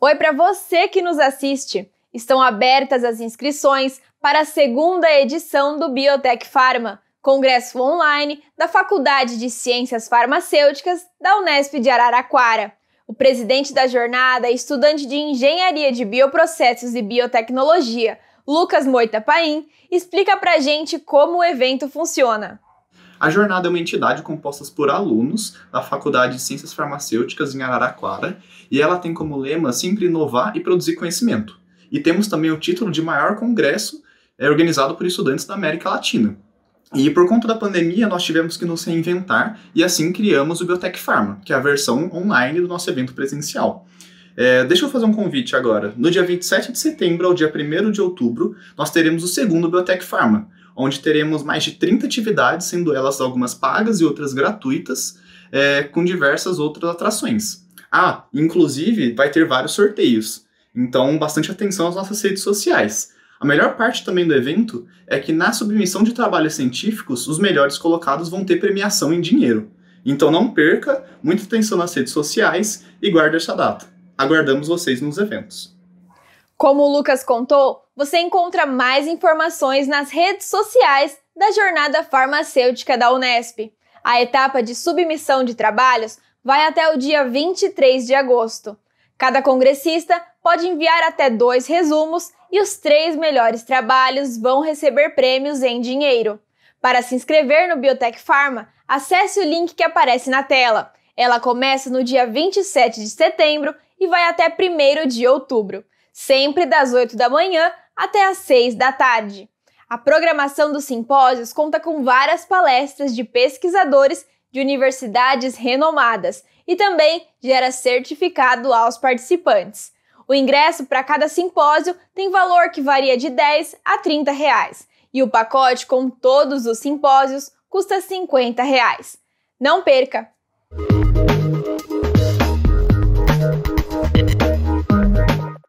Oi para você que nos assiste. Estão abertas as inscrições para a segunda edição do Biotech Pharma, congresso online da Faculdade de Ciências Farmacêuticas da Unesp de Araraquara. O presidente da jornada, é estudante de Engenharia de Bioprocessos e Biotecnologia, Lucas Moita Paim, explica para gente como o evento funciona. A jornada é uma entidade composta por alunos da Faculdade de Ciências Farmacêuticas em Araraquara e ela tem como lema sempre inovar e produzir conhecimento. E temos também o título de maior congresso é, organizado por estudantes da América Latina. E por conta da pandemia, nós tivemos que nos reinventar e assim criamos o Biotech Pharma, que é a versão online do nosso evento presencial. É, deixa eu fazer um convite agora. No dia 27 de setembro ao dia 1 de outubro, nós teremos o segundo Biotech Pharma, onde teremos mais de 30 atividades, sendo elas algumas pagas e outras gratuitas, é, com diversas outras atrações. Ah, inclusive vai ter vários sorteios, então bastante atenção às nossas redes sociais. A melhor parte também do evento é que na submissão de trabalhos científicos, os melhores colocados vão ter premiação em dinheiro. Então não perca, muita atenção nas redes sociais e guarde essa data. Aguardamos vocês nos eventos. Como o Lucas contou, você encontra mais informações nas redes sociais da Jornada Farmacêutica da Unesp. A etapa de submissão de trabalhos vai até o dia 23 de agosto. Cada congressista pode enviar até dois resumos e os três melhores trabalhos vão receber prêmios em dinheiro. Para se inscrever no Biotech Pharma, acesse o link que aparece na tela. Ela começa no dia 27 de setembro e vai até 1 de outubro sempre das 8 da manhã até às 6 da tarde. A programação dos simpósios conta com várias palestras de pesquisadores de universidades renomadas e também gera certificado aos participantes. O ingresso para cada simpósio tem valor que varia de 10 a 30 reais e o pacote com todos os simpósios custa 50 reais. Não perca!